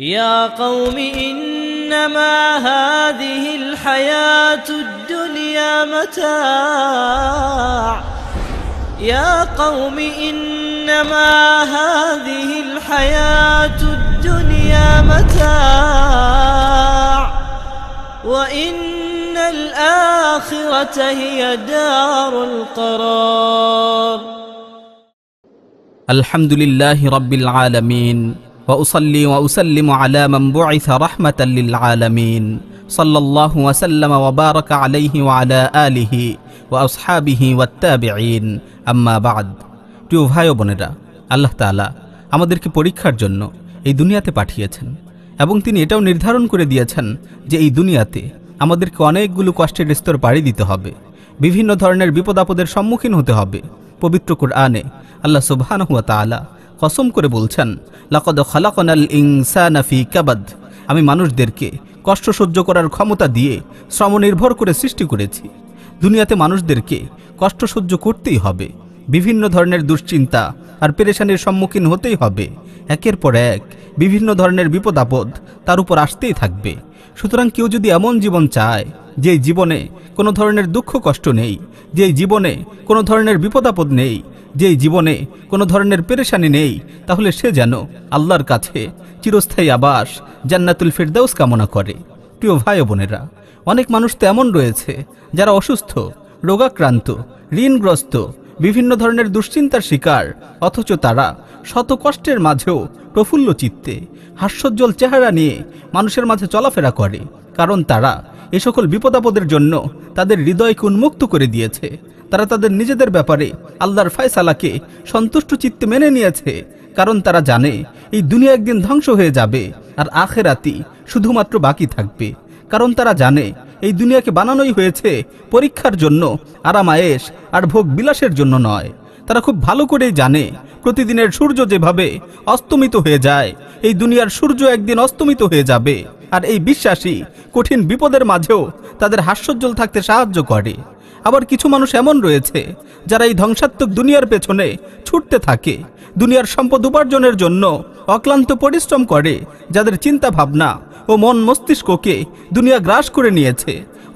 يا قوم إنما هذه الحياة الدنيا متاع يا قوم إنما هذه الحياة الدنيا متاع وإن الآخرة هي دار القرار الحمد لله رب العالمين وأصلي وأسلم على من بعث رحمة للعالمين صلى الله وسلم وبارك عليه وعلى آله وأصحابه والتابعين أما بعد ভাই বোনেরা আল্লাহ তালা আমাদেরকে পরীক্ষার জন্য এই দুনিয়াতে পাঠিয়েছেন এবং তিনি এটাও নির্ধারণ করে দিয়েছেন যে এই দুনিয়াতে আমাদেরকে অনেকগুলো কষ্টের স্তর পাড়ি দিতে হবে বিভিন্ন ধরনের বিপদাপদের সম্মুখীন হতে হবে পবিত্র কোরআনে আল্লাহ সুবহান হুয়া তালা কসম করে বলছেন লাকদ খালাকনাল ইনসানাফি কাবাদ আমি মানুষদেরকে কষ্ট সহ্য করার ক্ষমতা দিয়ে শ্রমনির্ভর করে সৃষ্টি করেছি দুনিয়াতে মানুষদেরকে কষ্ট সহ্য করতেই হবে বিভিন্ন ধরনের দুশ্চিন্তা আর পেরেশানির সম্মুখীন হতেই হবে একের পর এক বিভিন্ন ধরনের বিপদ আপদ তার উপর আসতেই থাকবে সুতরাং কেউ যদি এমন জীবন চায় যে জীবনে কোনো ধরনের দুঃখ কষ্ট নেই যে জীবনে কোনো ধরনের বিপদাপদ নেই যেই জীবনে কোনো ধরনের পেরেশানি নেই তাহলে সে যেন আল্লাহর কাছে চিরস্থায়ী আবাস জান্নাতুল ফেরদাউস কামনা করে প্রিয় ভাই বোনেরা অনেক মানুষ তো এমন রয়েছে যারা অসুস্থ রোগাক্রান্ত ঋণগ্রস্ত বিভিন্ন ধরনের দুশ্চিন্তার শিকার অথচ তারা শত কষ্টের মাঝেও প্রফুল্ল চিত্তে হাস্যোজ্জ্বল চেহারা নিয়ে মানুষের মাঝে চলাফেরা করে কারণ তারা এ সকল বিপদাপদের জন্য তাদের হৃদয়কে উন্মুক্ত করে দিয়েছে তারা তাদের নিজেদের ব্যাপারে আল্লাহর ফায়সালাকে সন্তুষ্ট চিত্তে মেনে নিয়েছে কারণ তারা জানে এই দুনিয়া একদিন ধ্বংস হয়ে যাবে আর আখেরাতি শুধুমাত্র বাকি থাকবে কারণ তারা জানে এই দুনিয়াকে বানানোই হয়েছে পরীক্ষার জন্য আরাম আয়েস আর ভোগ বিলাসের জন্য নয় তারা খুব ভালো করেই জানে প্রতিদিনের সূর্য যেভাবে অস্তমিত হয়ে যায় এই দুনিয়ার সূর্য একদিন অস্তমিত হয়ে যাবে আর এই বিশ্বাসী কঠিন বিপদের মাঝেও তাদের হাস্যজ্জ্বল থাকতে সাহায্য করে আবার কিছু মানুষ এমন রয়েছে যারা এই ধ্বংসাত্মক দুনিয়ার পেছনে ছুটতে থাকে দুনিয়ার সম্পদ উপার্জনের জন্য অক্লান্ত পরিশ্রম করে যাদের চিন্তা ভাবনা ও মন মস্তিষ্ককে দুনিয়া গ্রাস করে নিয়েছে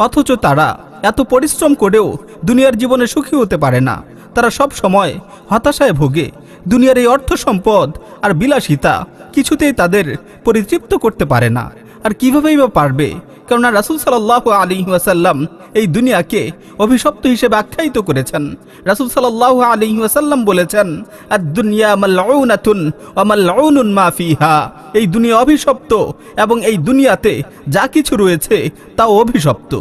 অথচ তারা এত পরিশ্রম করেও দুনিয়ার জীবনে সুখী হতে পারে না তারা সব সময় হতাশায় ভোগে দুনিয়ার এই অর্থ সম্পদ আর বিলাসিতা কিছুতেই তাদের পরিতৃপ্ত করতে পারে না আর কিভাবেই বা পারবে কেননা রাসুল সাল আলী ওয়াসাল্লাম এই দুনিয়াকে অভিশপ্ত হিসেবে আখ্যায়িত করেছেন রাসুল সাল আলী ওয়াসাল্লাম বলেছেন আর দুনিয়া মাল্লাউনাতুন অমাল্লাউনুন মাফিহা এই দুনিয়া অভিশপ্ত এবং এই দুনিয়াতে যা কিছু রয়েছে তাও অভিশপ্ত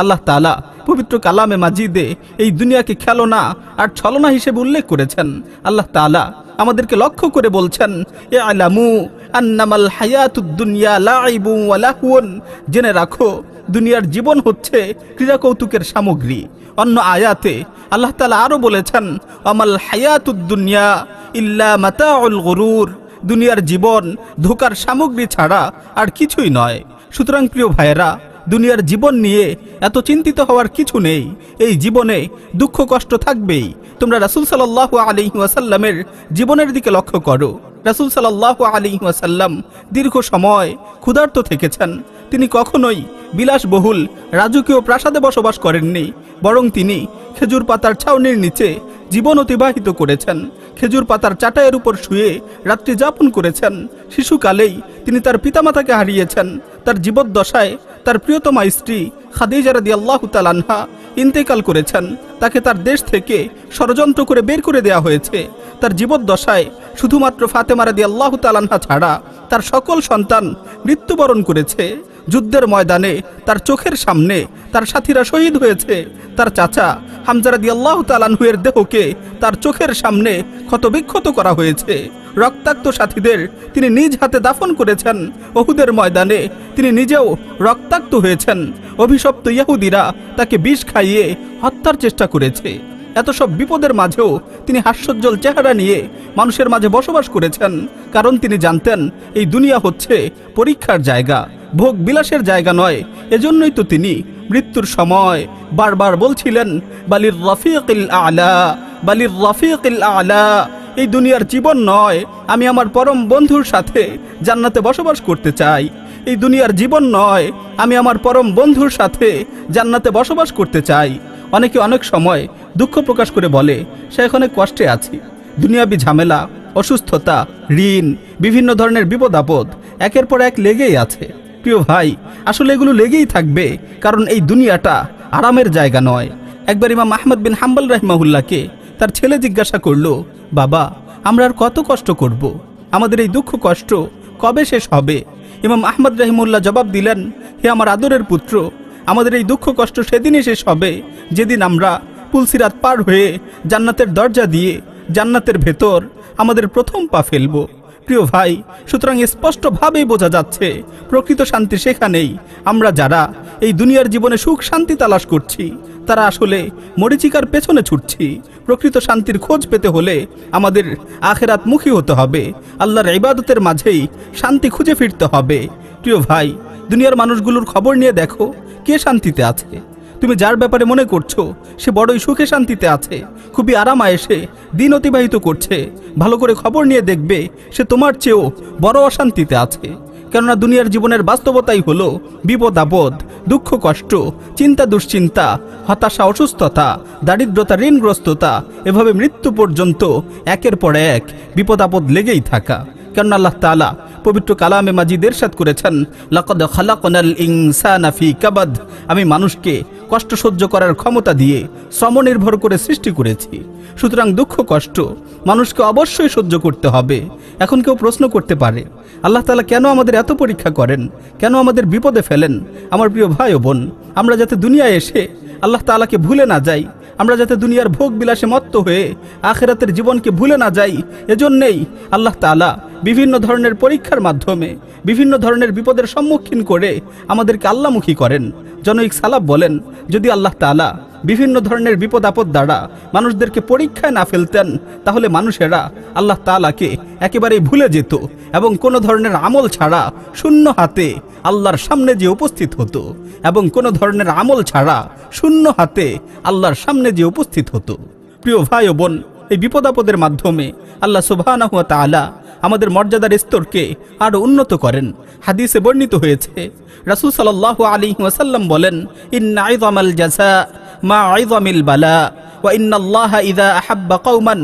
আল্লাহ তালা পবিত্র কালামে মাজিদে এই দুনিয়াকে খেলনা আর ছলনা হিসেবে উল্লেখ করেছেন আল্লাহ তালা আমাদেরকে লক্ষ্য করে বলছেন এ আলামু আন্নামাল হায়াতুদ্দুনিয়া লাইবু ওয়ালাহুন জেনে রাখো দুনিয়ার জীবন হচ্ছে ক্রীড়া কৌতুকের সামগ্রী অন্য আয়াতে আল্লাহ তালা আরও বলেছেন অমাল হায়াতুদ্দুনিয়া ইল্লা অল গরুর দুনিয়ার জীবন ধোকার সামগ্রী ছাড়া আর কিছুই নয় সুতরাং প্রিয় ভাইয়েরা দুনিয়ার জীবন নিয়ে এত চিন্তিত হওয়ার কিছু নেই এই জীবনে দুঃখ কষ্ট থাকবেই তোমরা রাসুল সাল্লাহ আলি ওয়াসাল্লামের জীবনের দিকে লক্ষ্য করো রাসুল সাল্লাহ আলি ওয়াসাল্লাম দীর্ঘ সময় ক্ষুধার্ত থেকেছেন তিনি কখনোই বিলাসবহুল রাজকীয় প্রাসাদে বসবাস করেননি বরং তিনি খেজুর পাতার ছাউনির নিচে জীবন অতিবাহিত করেছেন খেজুর পাতার চাটায়ের উপর শুয়ে রাত্রি যাপন করেছেন শিশুকালেই তিনি তার পিতামাতাকে হারিয়েছেন তার জীবদ্দশায় তার প্রিয়তমা স্ত্রী খাদিজা রাদি আল্লাহ তালানহা ইন্তেকাল করেছেন তাকে তার দেশ থেকে ষড়যন্ত্র করে বের করে দেয়া হয়েছে তার জীবদ্দশায় শুধুমাত্র ফাতেমা রাদি আল্লাহ তালানহা ছাড়া তার সকল সন্তান মৃত্যুবরণ করেছে যুদ্ধের ময়দানে তার চোখের সামনে তার সাথীরা শহীদ হয়েছে তার চাচা হামজারাদি আল্লাহ তালানহুয়ের দেহকে তার চোখের সামনে ক্ষতবিক্ষত করা হয়েছে রক্তাক্ত সাথীদের তিনি নিজ হাতে দাফন করেছেন অহুদের ময়দানে তিনি নিজেও রক্তাক্ত হয়েছেন অভিশপ্ত ইয়াহুদিরা তাকে বিষ খাইয়ে হত্যার চেষ্টা করেছে এত সব বিপদের মাঝেও তিনি হাস্যোজ্জ্বল চেহারা নিয়ে মানুষের মাঝে বসবাস করেছেন কারণ তিনি জানতেন এই দুনিয়া হচ্ছে পরীক্ষার জায়গা ভোগ বিলাসের জায়গা নয় এজন্যই তো তিনি মৃত্যুর সময় বারবার বলছিলেন বালির রফিক আলা বালির রফিক আলা এই দুনিয়ার জীবন নয় আমি আমার পরম বন্ধুর সাথে জান্নাতে বসবাস করতে চাই এই দুনিয়ার জীবন নয় আমি আমার পরম বন্ধুর সাথে জান্নাতে বসবাস করতে চাই অনেকে অনেক সময় দুঃখ প্রকাশ করে বলে সে অনেক কষ্টে আছি দুনিয়াবি ঝামেলা অসুস্থতা ঋণ বিভিন্ন ধরনের বিপদ আপদ একের পর এক লেগেই আছে প্রিয় ভাই আসলে এগুলো লেগেই থাকবে কারণ এই দুনিয়াটা আরামের জায়গা নয় একবার ইমাম আহমদ বিন হাম্বাল রহমাহুল্লাহকে তার ছেলে জিজ্ঞাসা করল বাবা আমরা আর কত কষ্ট করব। আমাদের এই দুঃখ কষ্ট কবে শেষ হবে ইমাম আহমদ রহিমুল্লাহ জবাব দিলেন হে আমার আদরের পুত্র আমাদের এই দুঃখ কষ্ট সেদিনই শেষ হবে যেদিন আমরা পুলসিরাত পার হয়ে জান্নাতের দরজা দিয়ে জান্নাতের ভেতর আমাদের প্রথম পা ফেলবো প্রিয় ভাই সুতরাং স্পষ্টভাবেই বোঝা যাচ্ছে প্রকৃত শান্তি সেখানেই আমরা যারা এই দুনিয়ার জীবনে সুখ শান্তি তালাশ করছি তারা আসলে মরিচিকার পেছনে ছুটছি প্রকৃত শান্তির খোঁজ পেতে হলে আমাদের আখেরাত মুখী হতে হবে আল্লাহর ইবাদতের মাঝেই শান্তি খুঁজে ফিরতে হবে প্রিয় ভাই দুনিয়ার মানুষগুলোর খবর নিয়ে দেখো কে শান্তিতে আছে তুমি যার ব্যাপারে মনে করছো সে বড়ই সুখে শান্তিতে আছে খুবই আরাম আয়েসে দিন অতিবাহিত করছে ভালো করে খবর নিয়ে দেখবে সে তোমার চেয়েও বড় অশান্তিতে আছে কেননা দুনিয়ার জীবনের বাস্তবতাই হল বিপদ আপদ দুঃখ কষ্ট চিন্তা দুশ্চিন্তা হতাশা অসুস্থতা দারিদ্রতা ঋণগ্রস্ততা এভাবে মৃত্যু পর্যন্ত একের পর এক বিপদ আপদ লেগেই থাকা কেননা আল্লাহ তালা পবিত্র কালামে মাজিদের সাথ করেছেন লাকদ খালাকাল ইংসানাফি কাবাদ আমি মানুষকে কষ্ট সহ্য করার ক্ষমতা দিয়ে শ্রমনির্ভর করে সৃষ্টি করেছি সুতরাং দুঃখ কষ্ট মানুষকে অবশ্যই সহ্য করতে হবে এখন কেউ প্রশ্ন করতে পারে আল্লাহ তালা কেন আমাদের এত পরীক্ষা করেন কেন আমাদের বিপদে ফেলেন আমার প্রিয় ভাই ও বোন আমরা যাতে দুনিয়ায় এসে আল্লাহ তালাকে ভুলে না যাই আমরা যাতে দুনিয়ার ভোগ বিলাসে মত্ত হয়ে আখেরাতের জীবনকে ভুলে না যাই এজন্যেই আল্লাহ তালা বিভিন্ন ধরনের পরীক্ষার মাধ্যমে বিভিন্ন ধরনের বিপদের সম্মুখীন করে আমাদেরকে আল্লামুখী করেন জনৈক সালাব বলেন যদি আল্লাহ তালা বিভিন্ন ধরনের বিপদ আপদ দ্বারা মানুষদেরকে পরীক্ষায় না ফেলতেন তাহলে মানুষেরা আল্লাহ তালাকে একেবারেই ভুলে যেত এবং কোনো ধরনের আমল ছাড়া শূন্য হাতে আল্লাহর সামনে যে উপস্থিত হতো এবং কোনো ধরনের আমল ছাড়া শূন্য হাতে আল্লাহর সামনে যে উপস্থিত হতো প্রিয় ভাই বোন এই বিপদাপদের মাধ্যমে আল্লাহ সুবাহানাহুয়া তালা আমাদের মর্যাদার স্তরকে আরও উন্নত করেন হাদিসে বর্ণিত হয়েছে রাসুল সাল্লাহ আলী ওয়াসাল্লাম বলেন আমাল জাসা মা আইজামিল বালা وإن الله إذا أحب قوما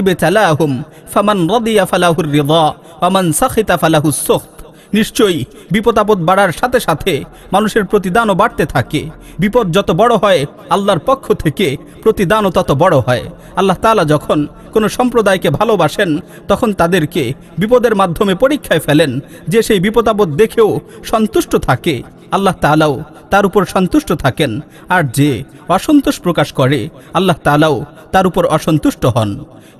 ابتلاهم فمن رضي فله الرضا ومن سخط فله السخط নিশ্চয়ই বিপদ আপদ বাড়ার সাথে সাথে মানুষের প্রতিদানও বাড়তে থাকে বিপদ যত বড় হয় আল্লাহর পক্ষ থেকে প্রতিদানও তত বড় হয় আল্লাহ তালা যখন কোনো সম্প্রদায়কে ভালোবাসেন তখন তাদেরকে বিপদের মাধ্যমে পরীক্ষায় ফেলেন যে সেই বিপদাপদ দেখেও সন্তুষ্ট থাকে আল্লাহ তালাও তার উপর সন্তুষ্ট থাকেন আর যে অসন্তোষ প্রকাশ করে আল্লাহ তালাও তার উপর অসন্তুষ্ট হন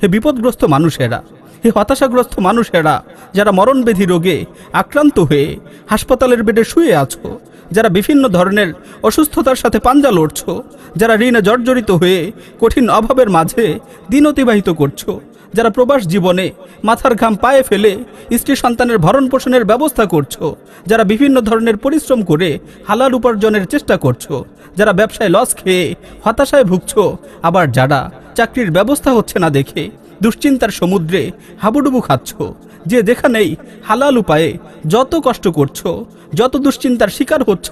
হে বিপদগ্রস্ত মানুষেরা হে হতাশাগ্রস্ত মানুষেরা যারা মরণবেধি রোগে আক্রান্ত হয়ে হাসপাতালের বেডে শুয়ে আছো যারা বিভিন্ন ধরনের অসুস্থতার সাথে পাঞ্জা লড়ছ যারা ঋণে জর্জরিত হয়ে কঠিন অভাবের মাঝে দিন অতিবাহিত করছো যারা প্রবাস জীবনে মাথার ঘাম পায়ে ফেলে স্ত্রী সন্তানের ভরণ পোষণের ব্যবস্থা করছো যারা বিভিন্ন ধরনের পরিশ্রম করে হালাল উপার্জনের চেষ্টা করছো যারা ব্যবসায় লস খেয়ে হতাশায় ভুগছো আবার যারা চাকরির ব্যবস্থা হচ্ছে না দেখে দুশ্চিন্তার সমুদ্রে হাবুডুবু খাচ্ছ যে নেই হালাল উপায়ে যত কষ্ট করছো যত দুশ্চিন্তার শিকার হচ্ছ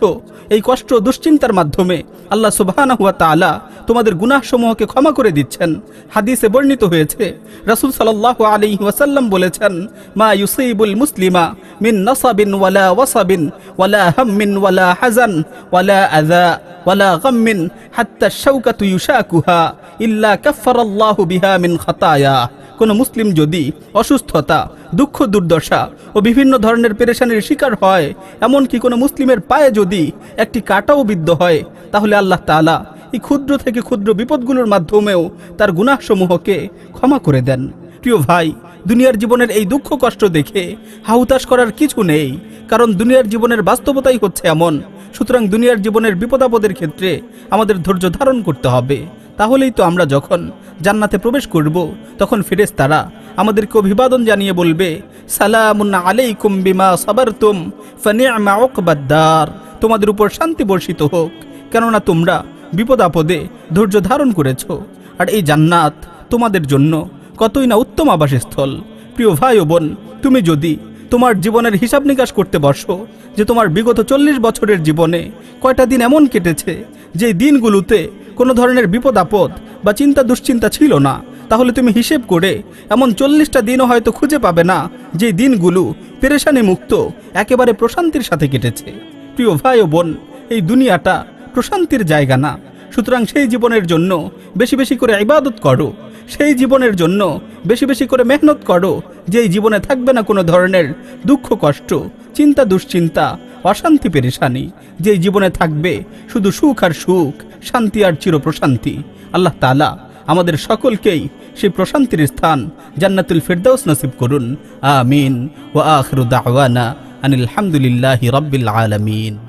এই কষ্ট দুশ্চিন্তার মাধ্যমে আল্লাহ সুবাহানা হুয়া তালা তোমাদের গুনাহসমূহকে ক্ষমা করে দিচ্ছেন হাদিসে বর্ণিত হয়েছে রসুল সাল্লাহ আলী ওয়াসাল্লাম বলেছেন মা ইউসাইবুল মুসলিমা মিন নসাবিন ওয়ালা ওয়াসাবিন ওয়ালা হাম্মিন ওয়ালা হাজান ওয়ালা আজা ওয়ালা গাম্মিন হাত্তা শাউকাতু ইউশাকুহা ইল্লা কাফারাল্লাহু বিহা মিন খাতায়া কোনো মুসলিম যদি অসুস্থতা দুঃখ দুর্দশা ও বিভিন্ন ধরনের পেরেশানির শিকার হয় এমনকি কোনো মুসলিমের পায়ে যদি একটি কাটাও বিদ্ধ হয় তাহলে আল্লাহ তালা এই ক্ষুদ্র থেকে ক্ষুদ্র বিপদগুলোর মাধ্যমেও তার গুনাহসমূহকে ক্ষমা করে দেন প্রিয় ভাই দুনিয়ার জীবনের এই দুঃখ কষ্ট দেখে হাউতাস করার কিছু নেই কারণ দুনিয়ার জীবনের বাস্তবতাই হচ্ছে এমন সুতরাং দুনিয়ার জীবনের বিপদাপদের ক্ষেত্রে আমাদের ধৈর্য ধারণ করতে হবে তাহলেই তো আমরা যখন জান্নাতে প্রবেশ করব তখন ফিরেস তারা আমাদেরকে অভিবাদন জানিয়ে বলবে সালামুন বিমা তোমাদের উপর শান্তি বর্ষিত হোক কেননা তোমরা বিপদ আপদে ধৈর্য ধারণ করেছ আর এই জান্নাত তোমাদের জন্য কতই না উত্তম আবাসস্থল প্রিয় ভাই ও বোন তুমি যদি তোমার জীবনের হিসাব নিকাশ করতে বসো যে তোমার বিগত চল্লিশ বছরের জীবনে কয়টা দিন এমন কেটেছে যে দিনগুলোতে কোনো ধরনের বিপদ আপদ বা চিন্তা দুশ্চিন্তা ছিল না তাহলে তুমি হিসেব করে এমন চল্লিশটা দিনও হয়তো খুঁজে পাবে না যে দিনগুলো পেরেশানি মুক্ত একেবারে প্রশান্তির সাথে কেটেছে প্রিয় ভাই ও বোন এই দুনিয়াটা প্রশান্তির জায়গা না সুতরাং সেই জীবনের জন্য বেশি বেশি করে ইবাদত করো সেই জীবনের জন্য বেশি বেশি করে মেহনত করো যেই জীবনে থাকবে না কোনো ধরনের দুঃখ কষ্ট চিন্তা দুশ্চিন্তা অশান্তি পেরেশানি যেই জীবনে থাকবে শুধু সুখ আর সুখ শান্তি আর চির প্রশান্তি আল্লাহ তালা আমাদের সকলকেই সেই প্রশান্তির স্থান জান্নাতুল ফেরদাউস নসিব করুন আমিন ও আখরুদ আওয়ানা আনিলহামদুলিল্লাহ রবিল আলমিন